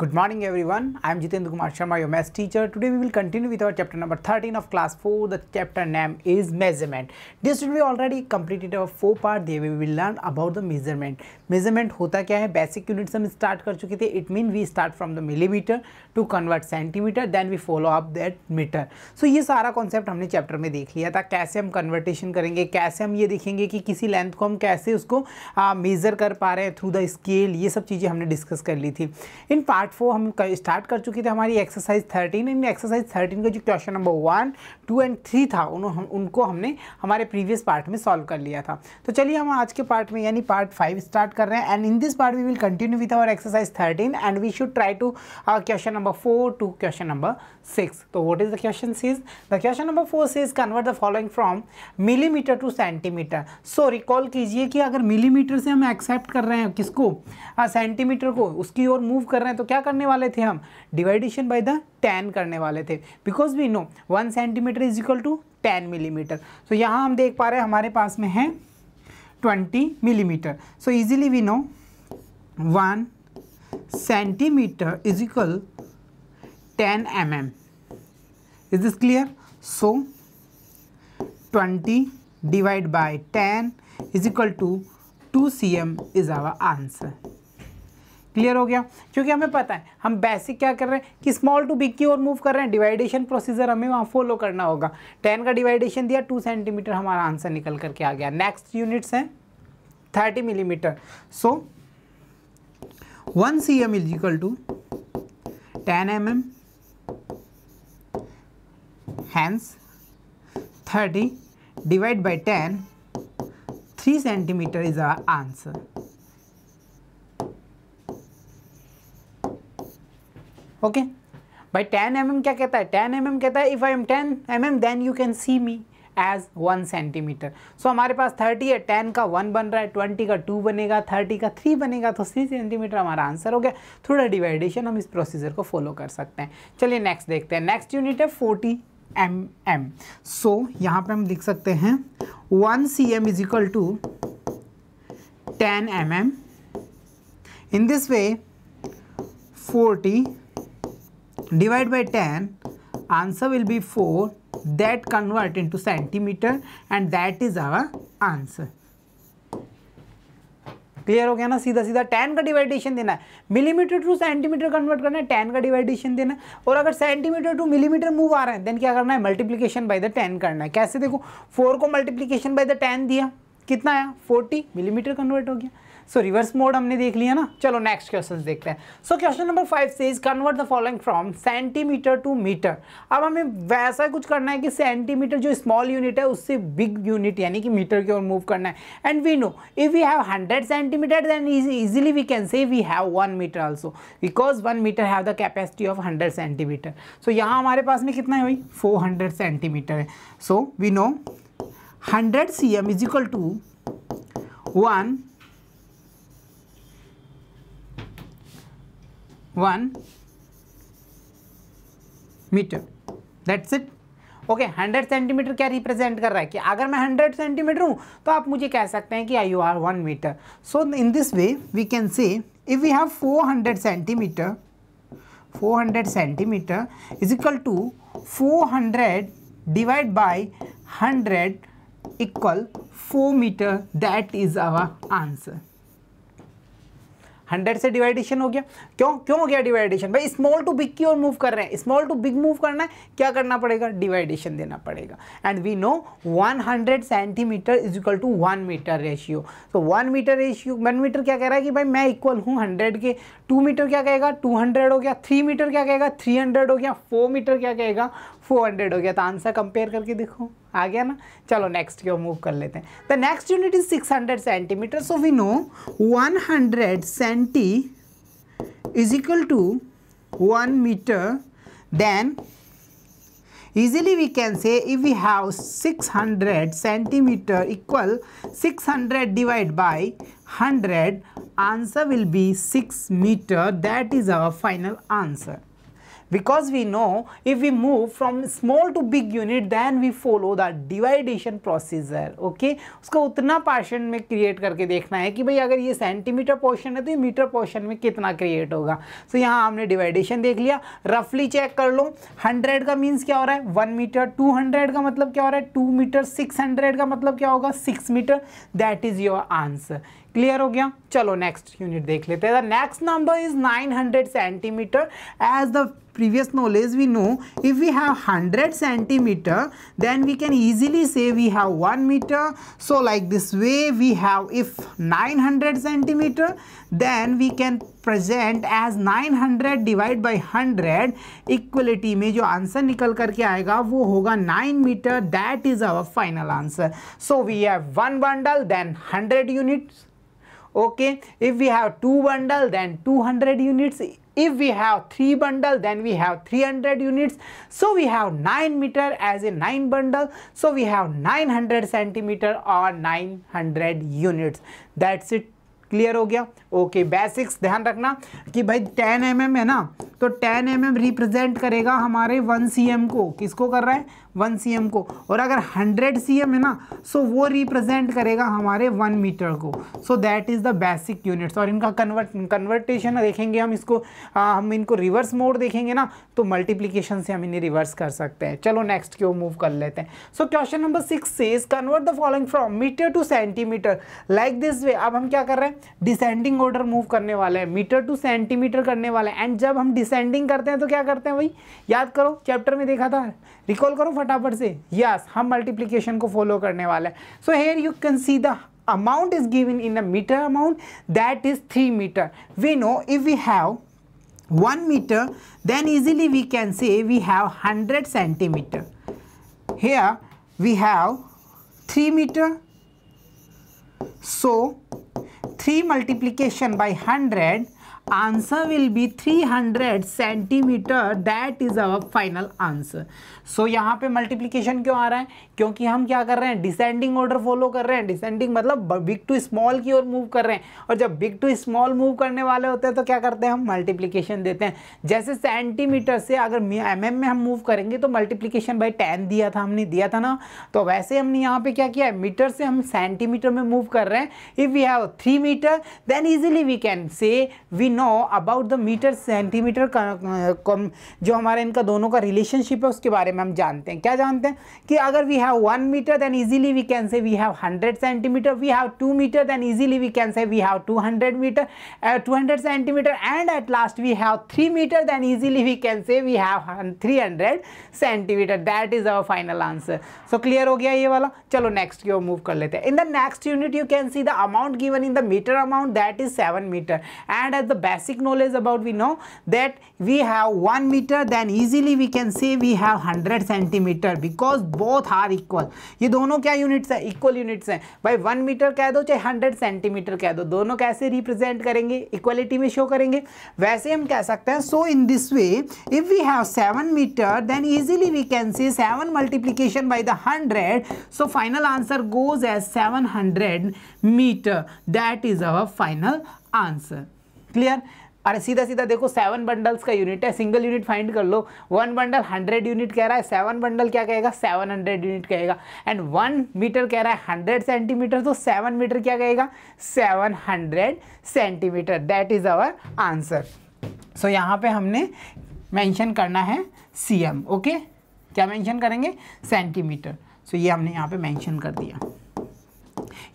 Good morning everyone, I am Jitendra Kumar Sharma, your maths teacher. Today we will continue with our chapter number 13 of class 4. The chapter name is measurement. This will be already completed our four part. There we will learn about the measurement. Measurement होता क्या है Basic units हम start कर चुके थे. It means we start from the millimeter to convert centimeter, then we follow up that meter. So ये सारा concept हमने chapter में देख लिया था. कैसे हम convertation करेंगे, कैसे हम ये देखेंगे कि किसी length को हम कैसे उसको measure कर पा रहे हैं through the scale. ये सब चीज़ें हमने discuss कर ली थी. In part पार्ट फोर हम स्टार्ट कर चुके थे हमारी exercise thirteen in exercise thirteen का जो question number one two and three था उन, हम, उनको हमने हमारे प्रीवियस पार्ट में सॉल्व कर लिया था तो चलिए हम आज के पार्ट में यानी पार्ट फाइव स्टार्ट कर रहे हैं and in this part we will continue with our exercise thirteen and we should try to question number four to question number six तो what is the question says the question number four says convert the following from millimetre to centimetre so recall कीजिए कि अगर millimetre से हम accept कर रहे हैं किसको सेंटीमीटर uh, को उसकी ओर मूव कर रहे हैं तो क्या क्या करने वाले थे हम डिवाइडेशन बाय द टेन करने वाले थे because we know one centimetre is equal to ten millimetre so यहाँ हम देख पा रहे हैं हमारे पास में है twenty millimetre so easily we know one centimetre is equal ten M M is this clear so twenty divide by ten is equal to two C M is our answer clear हो गया क्योंकि हमें पता है हम basic क्या कर रहे हैं कि स्मॉल टू बिग की ओर मूव कर रहे हैं डिवाइडेशन प्रोसीजर हमें वहाँ फॉलो करना होगा टेन का डिवाइडेशन दिया टू सेंटीमीटर हमारा आंसर निकल करके आ गया नेक्स्ट यूनिट्स हैं thirty millimetre so one C M is equal to ten M M hence thirty divide by ten three centimetre is our answer okay भाई टेन एम क्या कहता है टेन एम कहता है if I am ten M M then you can see me as one centimetre so हमारे पास thirty है ten का वन बन रहा है ट्वेंटी का टू बनेगा थर्टी का थ्री बनेगा तो थ्री सेंटीमीटर हमारा आंसर हो गया थोड़ा डिवाइडेशन हम इस प्रोसीजर को फॉलो कर सकते हैं चलिए नेक्स्ट देखते हैं नेक्स्ट यूनिट है फोर्टी एम एम सो यहाँ पर हम लिख सकते हैं one C M is equal to ten M M in this way forty divide by 10 answer will be 4 that convert into centimeter and that is our answer clear हो गया ना सीधा सीधा टेन का डिवाइडेशन देना है मिलीमीटर टू सेंटीमीटर कन्वर्ट करना है टेन का डिवाइडेशन देना है और अगर सेंटीमीटर टू मिलीमीटर मूव आ रहे हैं देन क्या करना है मल्टीप्लीकेशन बाय द टेन करना है कैसे देखो फोर को मल्टीप्लीकेशन बाय द टेन दिया कितना आया फोर्टी मिलीमीटर कन्वर्ट हो गया सो रिवर्स मोड हमने देख लिया ना चलो नेक्स्ट क्वेश्चन देखते हैं so question number five says is convert the following from centimetre to metre अब हमें वैसा कुछ करना है कि सेंटीमीटर जो स्मॉल यूनिट है उससे बिग यूनिट यानी कि मीटर की ओर मूव करना है and we know if we have hundred centimetre then easily we can say we have one metre also because one metre have the capacity of hundred centimetre so यहाँ हमारे पास में कितना है भाई फोर हंड्रेड सेंटीमीटर है so we know hundred C M is equal to one one metre that's it okay hundred centimetre क्या represent कर रहा है कि अगर मैं हंड्रेड सेंटीमीटर हूं तो आप मुझे कह सकते हैं कि I you are one metre so in this way we can say if we have four hundred centimetre four hundred centimetre is equal to four hundred divide by hundred equal four metre that is our answer hundred से division हो गया क्यों क्यों हो गया डिवाइडेशन भाई small to big की ओर move कर रहे हैं स्मॉल टू बिग मूव करना है क्या करना पड़ेगा डिवाइडेशन देना पड़ेगा and we know 100 centimetre is equal to one metre ratio तो one metre ratio one metre क्या कह रहा है कि भाई मैं इक्वल हूँ हंड्रेड के टू मीटर क्या कहेगा टू हंड्रेड हो गया थ्री मीटर क्या कहेगा थ्री हंड्रेड हो गया फोर मीटर क्या कहेगा फोर हंड्रेड हो गया तो आंसर कंपेयर करके देखो आ गया ना चलो नेक्स्ट क्यों मूव कर लेते हैं the next unit is six centimetre so we know one centi is equal to 1 meter then easily we can say if we have 600 centimeter equal 600 divided by 100 answer will be 6 meter that is our final answer because we know if we move from small to big unit then we follow the dividation procedure okay उसको उतना portion में create करके देखना है कि भाई अगर ये सेंटीमीटर पोर्शन है तो ये मीटर पोर्शन में कितना क्रिएट होगा सो so, यहाँ हमने डिवाइडेशन देख लिया रफली चेक कर लो 100 का मीन्स क्या हो रहा है 1 मीटर 200 का मतलब क्या हो रहा है 2 मीटर 600 का मतलब क्या होगा 6 metre that is your answer clear हो गया चलो नेक्स्ट यूनिट देख लेते हैं the next number is 900 centimetre as the previous knowledge we know if we have 100 centimeter then we can easily say we have 1 meter so like this way we have if 900 centimeter then we can present as 900 divided by 100 equality में जो answer निकल करके आएगा वो होगा 9 meter that is our final answer so we have one bundle then 100 units okay if we have two bundle then 200 units If we have 3 bundle then we have 300 units. So we have 9 meter as a 9 bundle. So we have 900 centimeter or 900 units. That's it clear हो गया okay basics ध्यान रखना कि भाई ten M mm है ना तो ten M mm represent करेगा हमारे वन सी एम को किसको कर रहा है वन सी एम को और अगर हंड्रेड सी एम है ना सो वो रिप्रेजेंट करेगा हमारे वन मीटर को so that is the basic units और इनका कन्वर्ट कन्वर्टेशन देखेंगे हम इसको आ, हम इनको रिवर्स मोड देखेंगे ना तो मल्टीप्लीकेशन से हम इन्हें रिवर्स कर सकते हैं चलो नेक्स्ट क्यों मूव कर लेते हैं so question number six says convert the following from metre to centimetre like this way अब हम क्या कर रहे हैं डिसेंडिंग ऑर्डर मूव करने वाले है मीटर टू सेंटीमीटर करने वाले है एंड जब हम डिसेंडिंग करते हैं तो क्या करते हैं भाई याद करो चैप्टर में देखा था रिकॉल करो फटाफट से यस yes, हम मल्टीप्लीकेशन को फॉलो करने वाले हैं so here you can see the amount is given in a metre amount that is three metre we know if you have one metre then easily we can say we have hundred centimetre here we have three metre so 3 multiplication by 100 answer will be 300 centimetre that is our final answer so यहाँ पे multiplication क्यों आ रहा है क्योंकि हम क्या कर रहे हैं डिसेंडिंग ऑर्डर फॉलो कर रहे हैं डिसेंडिंग मतलब बिग टू स्मॉल की ओर मूव कर रहे हैं और जब बिग टू स्मॉल मूव करने वाले होते हैं तो क्या करते हैं हम मल्टीप्लीकेशन देते हैं जैसे सेंटीमीटर से अगर एम mm में हम मूव करेंगे तो मल्टीप्लीकेशन बाई टेन दिया था हमने दिया था ना तो वैसे हमने यहाँ पे क्या किया है मीटर से हम सेंटीमीटर में मूव कर रहे हैं if we have three metre then easily we can say we know about the metre centimetre जो हमारा इनका दोनों का रिलेशनशिप है उसके बारे में हम जानते हैं क्या जानते हैं कि अगर we have one metre then easily we can say we have hundred centimetre we have two metre then easily we can say we have two hundred metre two hundred centimetre and at last we have three metre then easily we can say we have three hundred centimetre that is our final answer so clear हो गया ये वाला चलो next की ओर move कर लेते हैं in the next unit you can see the amount given in the metre amount that is seven metre and at the basic knowledge about we know that we have 1 meter then easily we can say we have 100 centimeter because both are equal ये दोनों क्या units हैं equal units हैं भाई 1 meter कह दो चाहे 100 centimeter कह दो दोनों कैसे represent करेंगे equality में show करेंगे वैसे हम कह सकते हैं so in this way if we have 7 metre then easily we can say 7 multiplication by the 100 so final answer goes as 700 meter that is our final answer clear अरे सीधा सीधा देखो सेवन बंडल्स का यूनिट है single unit find कर लो one bundle hundred unit कह रहा है सेवन बंडल क्या कहेगा सेवन हंड्रेड यूनिट कहेगा एंड वन मीटर कह रहा है हंड्रेड सेंटीमीटर तो सेवन मीटर क्या कहेगा seven hundred centimetre that is our answer so यहाँ पे हमने मेंशन करना है सी एम ओके क्या मेंशन करेंगे सेंटीमीटर सो so, ये हमने यहाँ पे मैंशन कर दिया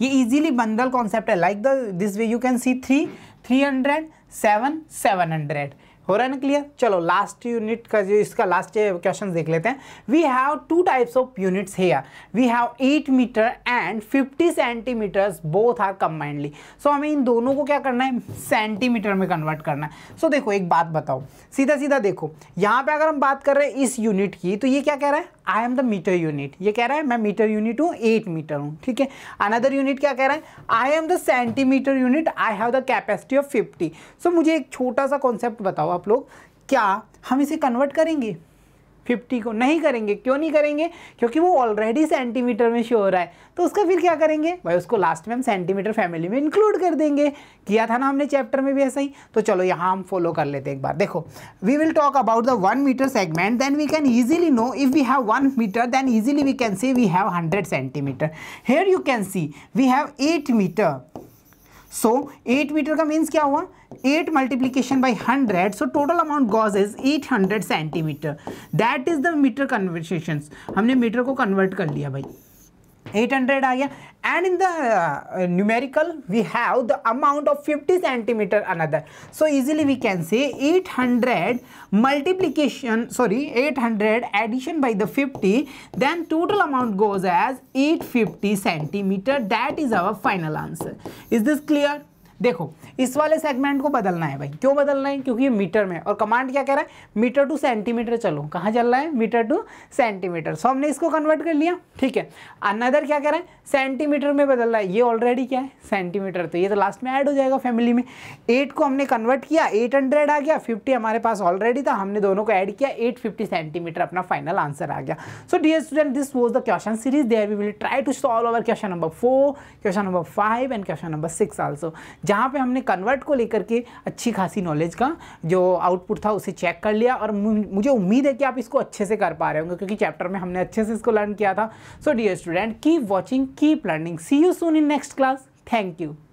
ये इजीली बंडल कॉन्सेप्ट है like the this way you can see three three hundred seven seven hundred हो रहा है ना क्लियर चलो लास्ट यूनिट का जो इसका लास्ट क्वेश्चन देख लेते हैं we have two types of units here we have eight meter and fifty centimeter both are combinedly so हमें इन दोनों को क्या करना है सेंटीमीटर में कन्वर्ट करना है सो so, देखो एक बात बताओ सीधा सीधा देखो यहाँ पे अगर हम बात कर रहे हैं इस यूनिट की तो ये क्या कह रहा है I am the meter unit ये कह रहा है मैं मीटर यूनिट हूँ एट मीटर हूँ ठीक है अनदर यूनिट क्या कह रहा है I am the centimeter unit I have the capacity of fifty so मुझे एक छोटा सा कॉन्सेप्ट बताओ आप लोग क्या हम इसे कन्वर्ट करेंगे फिफ्टी को नहीं करेंगे क्यों नहीं करेंगे क्योंकि वो ऑलरेडी सेंटीमीटर में शो हो रहा है तो उसका फिर क्या करेंगे भाई उसको लास्ट में हम सेंटीमीटर फैमिली में इंक्लूड कर देंगे किया था ना हमने चैप्टर में भी ऐसा ही तो चलो यहाँ हम फॉलो कर लेते एक बार देखो we will talk about the one meter segment then we can easily know if we have one metre then easily we can see we have hundred centimetre here you can see we have eight meter so eight meter का means क्या हुआ 8 multiplication by 100 so total amount gauze is 800 centimeter that is the meter conversations हमने meter को convert कर लिया 800 आ and in the uh, numerical we have the amount of 50 centimeter another so easily we can say 800 multiplication sorry 800 addition by the 50 then total amount goes as 850 centimeter that is our final answer is this clear देखो इस वाले segment को बदलना है भाई क्यों बदलना है क्योंकि ये मीटर में और कमांड क्या कह रहा है मीटर टू सेंटीमीटर चलो कहाँ चल रहा है मीटर टू सेंटीमीटर सो हमने इसको कन्वर्ट कर लिया ठीक है अनदर क्या कह रहा है सेंटीमीटर में बदल रहा है ये ऑलरेडी क्या है सेंटीमीटर तो ये तो लास्ट में ऐड हो जाएगा फैमिली में एट को हमने कन्वर्ट किया एट हंड्रेड आ गया फिफ्टी हमारे पास ऑलरेडी था हमने दोनों को ऐड किया एट फिफ्टी सेंटीमीटर अपना फाइनल आंसर आ गया so dear student this was the question series there we will try to solve our question number four question number five and question number six also जहाँ पे हमने convert को लेकर के अच्छी खासी नॉलेज का जो आउटपुट था उसे चेक कर लिया और मुझे उम्मीद है कि आप इसको अच्छे से कर पा रहे होंगे क्योंकि चैप्टर में हमने अच्छे से इसको लर्न किया था so dear student keep watching keep learning see you soon in next class thank you